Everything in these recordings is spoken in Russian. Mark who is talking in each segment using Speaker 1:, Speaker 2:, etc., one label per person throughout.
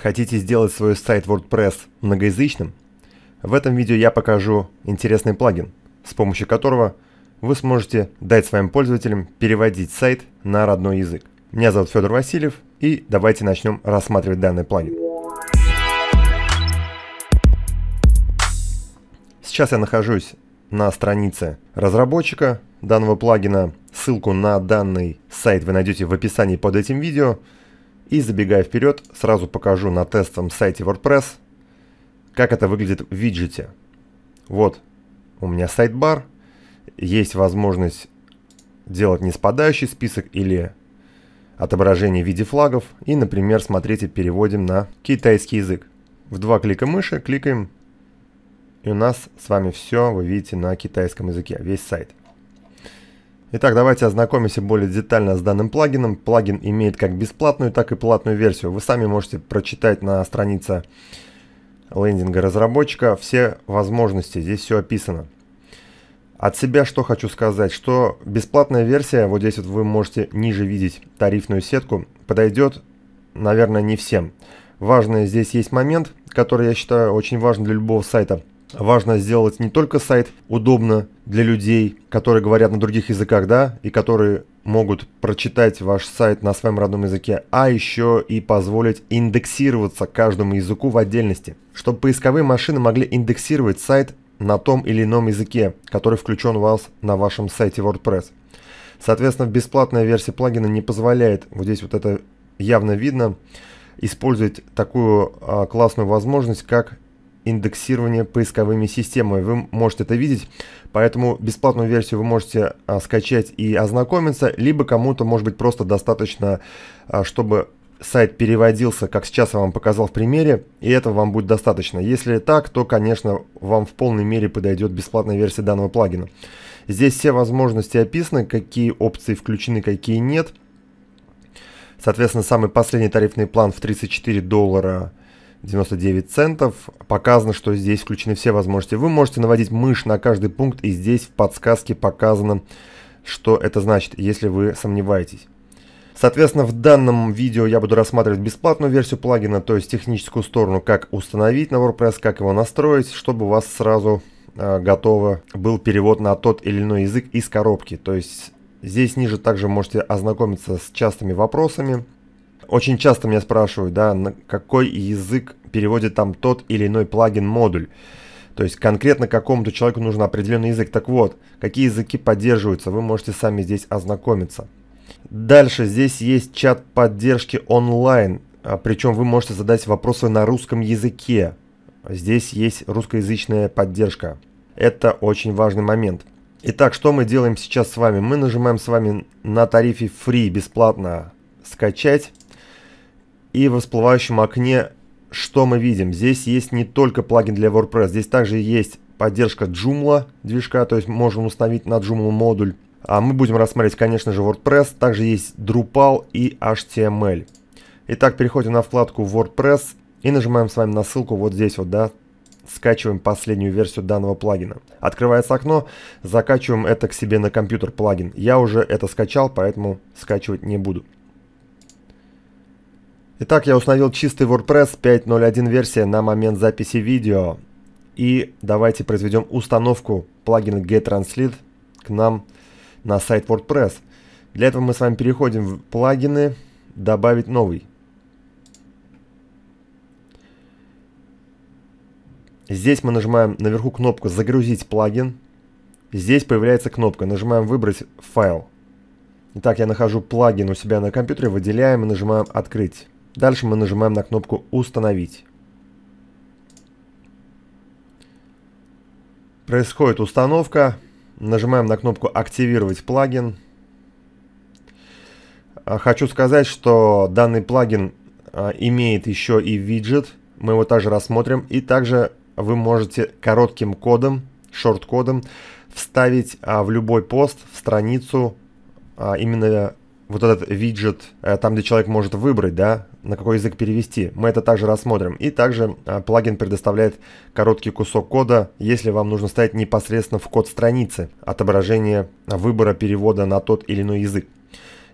Speaker 1: Хотите сделать свой сайт WordPress многоязычным? В этом видео я покажу интересный плагин, с помощью которого вы сможете дать своим пользователям переводить сайт на родной язык. Меня зовут Федор Васильев и давайте начнем рассматривать данный плагин. Сейчас я нахожусь на странице разработчика данного плагина. Ссылку на данный сайт вы найдете в описании под этим видео. И забегая вперед, сразу покажу на тестовом сайте WordPress, как это выглядит в виджете. Вот у меня сайт-бар, есть возможность делать неспадающий список или отображение в виде флагов и, например, смотрите, переводим на китайский язык. В два клика мыши кликаем, и у нас с вами все, вы видите, на китайском языке, весь сайт. Итак, давайте ознакомимся более детально с данным плагином. Плагин имеет как бесплатную, так и платную версию. Вы сами можете прочитать на странице лендинга разработчика все возможности. Здесь все описано. От себя что хочу сказать, что бесплатная версия, вот здесь вот вы можете ниже видеть тарифную сетку, подойдет, наверное, не всем. Важный здесь есть момент, который я считаю очень важен для любого сайта – важно сделать не только сайт удобно для людей, которые говорят на других языках, да, и которые могут прочитать ваш сайт на своем родном языке, а еще и позволить индексироваться каждому языку в отдельности, чтобы поисковые машины могли индексировать сайт на том или ином языке, который включен у вас на вашем сайте WordPress. Соответственно, бесплатная версия плагина не позволяет, вот здесь вот это явно видно, использовать такую а, классную возможность, как индексирование поисковыми системами. Вы можете это видеть, поэтому бесплатную версию вы можете а, скачать и ознакомиться, либо кому-то, может быть, просто достаточно, а, чтобы сайт переводился, как сейчас я вам показал в примере, и этого вам будет достаточно. Если так, то, конечно, вам в полной мере подойдет бесплатная версия данного плагина. Здесь все возможности описаны, какие опции включены, какие нет. Соответственно, самый последний тарифный план в 34 доллара 99 центов. Показано, что здесь включены все возможности. Вы можете наводить мышь на каждый пункт, и здесь в подсказке показано, что это значит, если вы сомневаетесь. Соответственно, в данном видео я буду рассматривать бесплатную версию плагина, то есть техническую сторону, как установить на WordPress, как его настроить, чтобы у вас сразу э, готово был перевод на тот или иной язык из коробки. То есть здесь ниже также можете ознакомиться с частыми вопросами, очень часто меня спрашивают, да, на какой язык переводит там тот или иной плагин-модуль. То есть конкретно какому-то человеку нужен определенный язык. Так вот, какие языки поддерживаются, вы можете сами здесь ознакомиться. Дальше здесь есть чат поддержки онлайн, а, причем вы можете задать вопросы на русском языке. Здесь есть русскоязычная поддержка. Это очень важный момент. Итак, что мы делаем сейчас с вами? Мы нажимаем с вами на тарифе Free бесплатно скачать. И в всплывающем окне что мы видим? Здесь есть не только плагин для WordPress, здесь также есть поддержка Joomla движка, то есть можем установить на Joomla модуль. А мы будем рассматривать, конечно же, WordPress, также есть Drupal и HTML. Итак, переходим на вкладку WordPress и нажимаем с вами на ссылку вот здесь вот, да, скачиваем последнюю версию данного плагина. Открывается окно, закачиваем это к себе на компьютер плагин. Я уже это скачал, поэтому скачивать не буду. Итак, я установил чистый WordPress 5.0.1 версия на момент записи видео. И давайте произведем установку плагина GetTranslate к нам на сайт WordPress. Для этого мы с вами переходим в плагины, добавить новый. Здесь мы нажимаем наверху кнопку «Загрузить плагин». Здесь появляется кнопка. Нажимаем «Выбрать файл». Итак, я нахожу плагин у себя на компьютере, выделяем и нажимаем «Открыть». Дальше мы нажимаем на кнопку «Установить». Происходит установка. Нажимаем на кнопку «Активировать плагин». А, хочу сказать, что данный плагин а, имеет еще и виджет. Мы его также рассмотрим. И также вы можете коротким кодом, шорт-кодом, вставить а, в любой пост, в страницу именно вот этот виджет, э, там, где человек может выбрать, да, на какой язык перевести. Мы это также рассмотрим. И также а, плагин предоставляет короткий кусок кода, если вам нужно ставить непосредственно в код страницы отображение выбора перевода на тот или иной язык.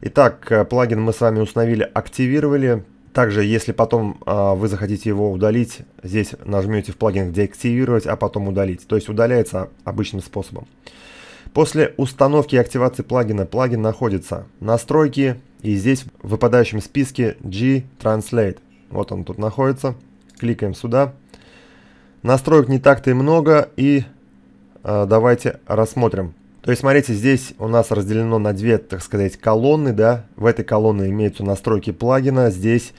Speaker 1: Итак, э, плагин мы с вами установили, активировали. Также, если потом а, вы захотите его удалить, здесь нажмете в плагин «Деактивировать», а потом «Удалить». То есть удаляется обычным способом. После установки и активации плагина плагин находится «Настройки», и здесь в выпадающем списке G-Translate. Вот он тут находится. Кликаем сюда. Настроек не так-то и много. И э, давайте рассмотрим. То есть, смотрите, здесь у нас разделено на две, так сказать, колонны. да. В этой колонне имеются настройки плагина. Здесь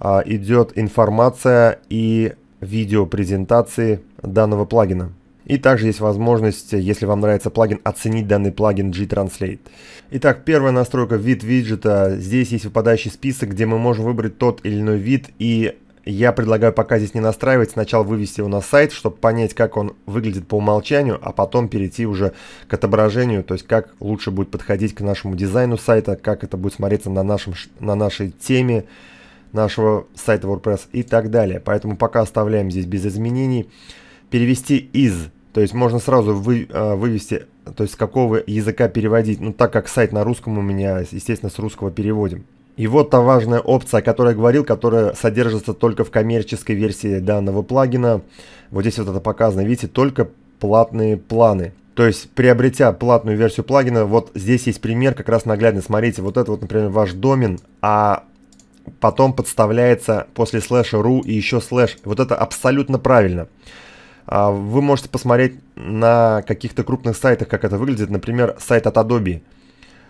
Speaker 1: э, идет информация и видео презентации данного плагина. И также есть возможность, если вам нравится плагин, оценить данный плагин G-Translate. Итак, первая настройка вид виджета. Здесь есть выпадающий список, где мы можем выбрать тот или иной вид и я предлагаю пока здесь не настраивать, сначала вывести его на сайт, чтобы понять, как он выглядит по умолчанию, а потом перейти уже к отображению, то есть как лучше будет подходить к нашему дизайну сайта, как это будет смотреться на, нашем, на нашей теме нашего сайта WordPress и так далее. Поэтому пока оставляем здесь без изменений. Перевести из то есть можно сразу вы, а, вывести, то есть с какого языка переводить. Ну так как сайт на русском у меня, естественно, с русского переводим. И вот та важная опция, о которой я говорил, которая содержится только в коммерческой версии данного плагина. Вот здесь вот это показано, видите, только платные планы. То есть, приобретя платную версию плагина, вот здесь есть пример, как раз наглядно. Смотрите, вот это вот, например, ваш домен, а потом подставляется после слэша ру и еще слэш. Вот это абсолютно правильно. Правильно. А, вы можете посмотреть на каких-то крупных сайтах, как это выглядит. Например, сайт от Adobe.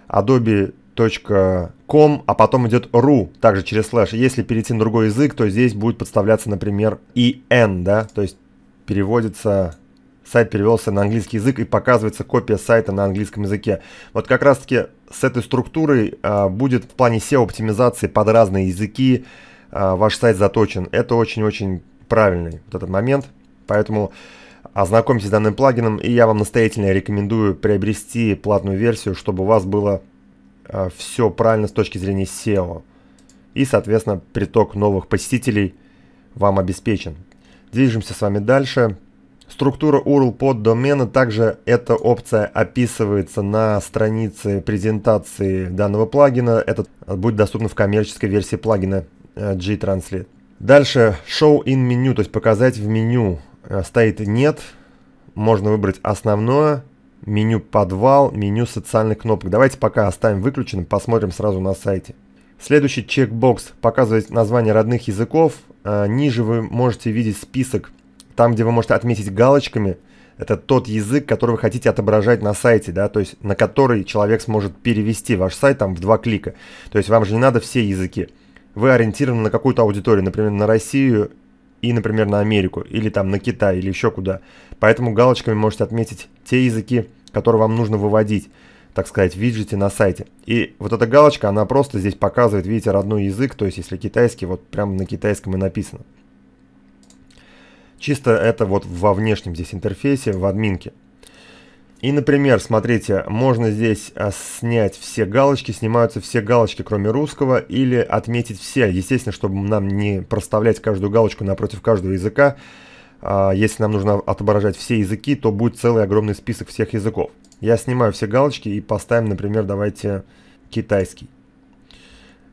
Speaker 1: adobe.com, а потом идет ru, также через слэш. Если перейти на другой язык, то здесь будет подставляться, например, en, да, то есть переводится сайт перевелся на английский язык и показывается копия сайта на английском языке. Вот как раз-таки с этой структурой а, будет в плане SEO-оптимизации под разные языки а, ваш сайт заточен. Это очень-очень правильный вот этот момент – Поэтому ознакомьтесь с данным плагином, и я вам настоятельно рекомендую приобрести платную версию, чтобы у вас было э, все правильно с точки зрения SEO. И, соответственно, приток новых посетителей вам обеспечен. Движемся с вами дальше. Структура URL под домена, также эта опция описывается на странице презентации данного плагина. Это будет доступно в коммерческой версии плагина э, G-Translate. Дальше Show in Menu, то есть показать в меню. Э, стоит «Нет». Можно выбрать основное, меню «Подвал», меню социальных кнопок. Давайте пока оставим выключенным, посмотрим сразу на сайте. Следующий чекбокс показывает название родных языков. Э, ниже вы можете видеть список, там, где вы можете отметить галочками. Это тот язык, который вы хотите отображать на сайте, да, то есть на который человек сможет перевести ваш сайт там в два клика. То есть вам же не надо все языки. Вы ориентированы на какую-то аудиторию, например, на Россию и, например, на Америку, или там на Китай, или еще куда. Поэтому галочками можете отметить те языки, которые вам нужно выводить, так сказать, в виджете на сайте. И вот эта галочка, она просто здесь показывает, видите, родной язык, то есть если китайский, вот прямо на китайском и написано. Чисто это вот во внешнем здесь интерфейсе, в админке. И, например, смотрите, можно здесь а, снять все галочки, снимаются все галочки, кроме русского, или отметить все. Естественно, чтобы нам не проставлять каждую галочку напротив каждого языка. А, если нам нужно отображать все языки, то будет целый огромный список всех языков. Я снимаю все галочки и поставим, например, давайте китайский.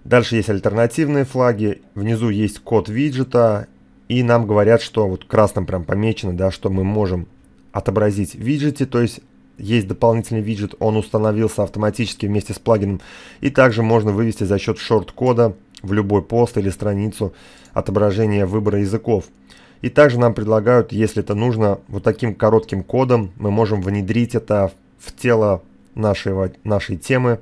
Speaker 1: Дальше есть альтернативные флаги, внизу есть код виджета, и нам говорят, что вот красным прям помечено, да, что мы можем отобразить в виджете, то есть есть дополнительный виджет, он установился автоматически вместе с плагином. И также можно вывести за счет шорт-кода в любой пост или страницу отображение выбора языков. И также нам предлагают, если это нужно, вот таким коротким кодом мы можем внедрить это в тело нашего, нашей темы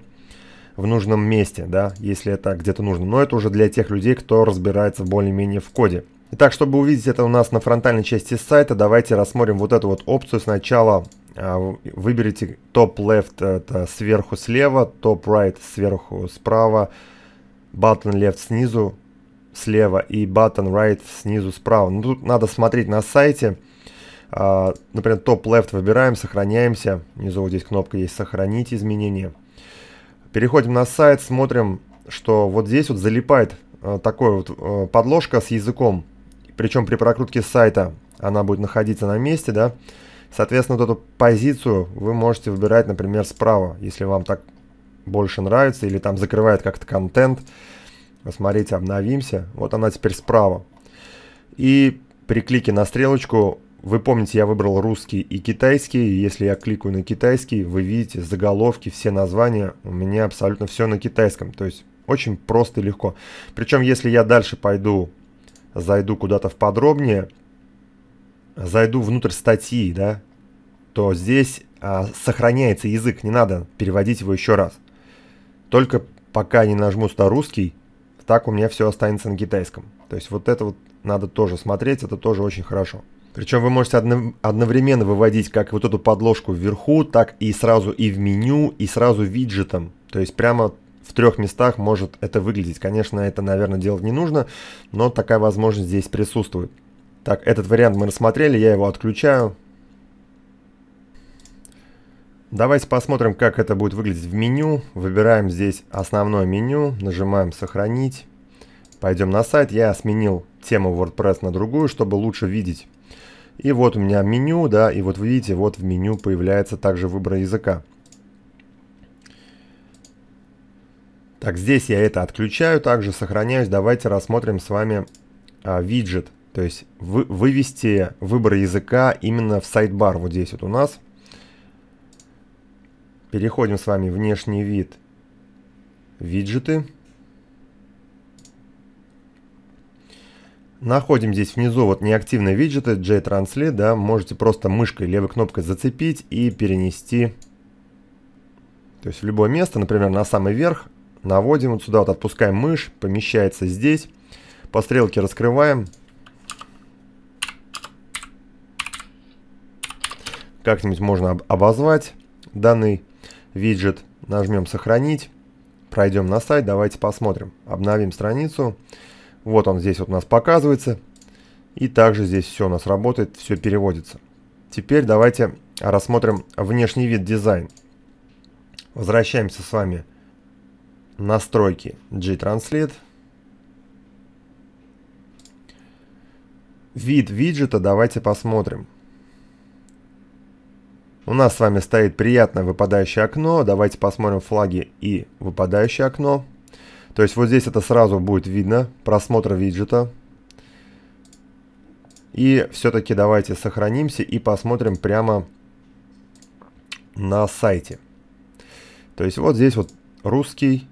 Speaker 1: в нужном месте, да, если это где-то нужно. Но это уже для тех людей, кто разбирается более-менее в коде. Итак, чтобы увидеть это у нас на фронтальной части сайта, давайте рассмотрим вот эту вот опцию сначала а, выберите топ left это сверху слева, топ right сверху справа, button left снизу слева и button right снизу справа. Ну, тут надо смотреть на сайте. А, например, топ left выбираем, сохраняемся. Внизу вот здесь кнопка есть «Сохранить изменения». Переходим на сайт, смотрим, что вот здесь вот залипает а, такая вот подложка с языком. Причем при прокрутке сайта она будет находиться на месте, да. Соответственно, вот эту позицию вы можете выбирать, например, справа, если вам так больше нравится или там закрывает как-то контент. Посмотрите, обновимся. Вот она теперь справа. И при клике на стрелочку, вы помните, я выбрал русский и китайский. Если я кликаю на китайский, вы видите заголовки, все названия. У меня абсолютно все на китайском. То есть очень просто и легко. Причем, если я дальше пойду, зайду куда-то в подробнее – зайду внутрь статьи, да, то здесь а, сохраняется язык, не надо переводить его еще раз. Только пока не нажму сюда русский, так у меня все останется на китайском. То есть вот это вот надо тоже смотреть, это тоже очень хорошо. Причем вы можете одновременно выводить как вот эту подложку вверху, так и сразу и в меню, и сразу виджетом. То есть прямо в трех местах может это выглядеть. Конечно, это, наверное, делать не нужно, но такая возможность здесь присутствует. Так, этот вариант мы рассмотрели, я его отключаю. Давайте посмотрим, как это будет выглядеть в меню. Выбираем здесь основное меню, нажимаем «Сохранить». Пойдем на сайт. Я сменил тему WordPress на другую, чтобы лучше видеть. И вот у меня меню, да, и вот вы видите, вот в меню появляется также выбор языка. Так, здесь я это отключаю, также сохраняюсь. Давайте рассмотрим с вами а, виджет. То есть вы, вывести выбор языка именно в сайдбар вот здесь вот у нас. Переходим с вами в внешний вид виджеты. Находим здесь внизу вот неактивные виджеты J-Translate, да, можете просто мышкой левой кнопкой зацепить и перенести, то есть в любое место, например, на самый верх, наводим вот сюда, вот отпускаем мышь, помещается здесь, по стрелке раскрываем, как-нибудь можно обозвать данный виджет. Нажмем «Сохранить», пройдем на сайт, давайте посмотрим. Обновим страницу. Вот он здесь вот у нас показывается. И также здесь все у нас работает, все переводится. Теперь давайте рассмотрим внешний вид дизайн. Возвращаемся с вами настройки G-Translate. Вид виджета давайте посмотрим. У нас с вами стоит приятное выпадающее окно. Давайте посмотрим флаги и выпадающее окно. То есть вот здесь это сразу будет видно. Просмотр виджета. И все-таки давайте сохранимся и посмотрим прямо на сайте. То есть вот здесь вот русский,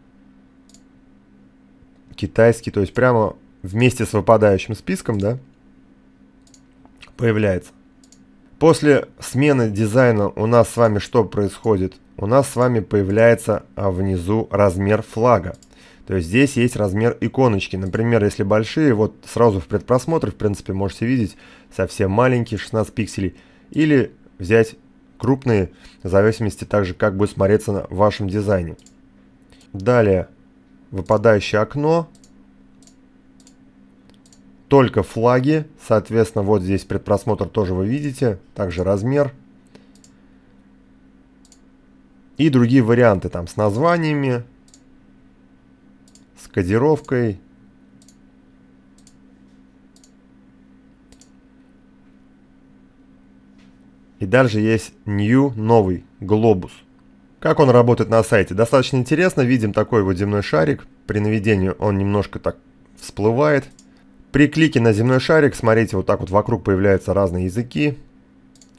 Speaker 1: китайский, то есть прямо вместе с выпадающим списком, да, появляется. После смены дизайна у нас с вами что происходит? У нас с вами появляется а, внизу размер флага. То есть здесь есть размер иконочки. Например, если большие, вот сразу в предпросмотре, в принципе, можете видеть, совсем маленькие, 16 пикселей. Или взять крупные, в зависимости также, как будет смотреться на вашем дизайне. Далее, выпадающее окно, только флаги. Соответственно, вот здесь предпросмотр тоже вы видите. Также размер. И другие варианты там с названиями, с кодировкой. И дальше есть New новый глобус. Как он работает на сайте? Достаточно интересно. Видим такой вот земной шарик. При наведении он немножко так всплывает. При клике на земной шарик, смотрите, вот так вот вокруг появляются разные языки,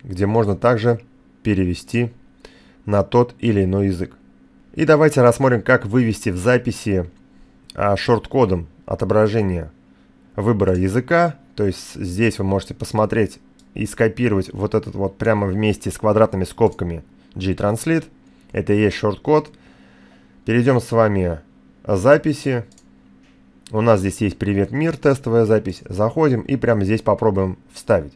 Speaker 1: где можно также перевести на тот или иной язык. И давайте рассмотрим, как вывести в записи а, шорт-кодом отображение выбора языка. То есть здесь вы можете посмотреть и скопировать вот этот вот прямо вместе с квадратными скобками GTranslate. Это и есть шорт-код. Перейдем с вами записи. У нас здесь есть «Привет, мир», тестовая запись. Заходим и прямо здесь попробуем вставить.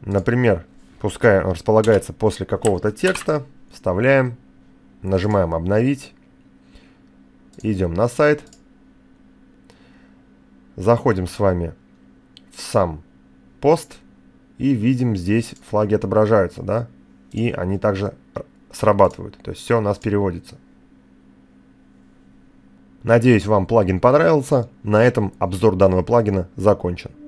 Speaker 1: Например, пускай он располагается после какого-то текста. Вставляем, нажимаем «Обновить». Идем на сайт. Заходим с вами в сам пост и видим здесь флаги отображаются, да, и они также срабатывают, то есть все у нас переводится. Надеюсь, вам плагин понравился. На этом обзор данного плагина закончен.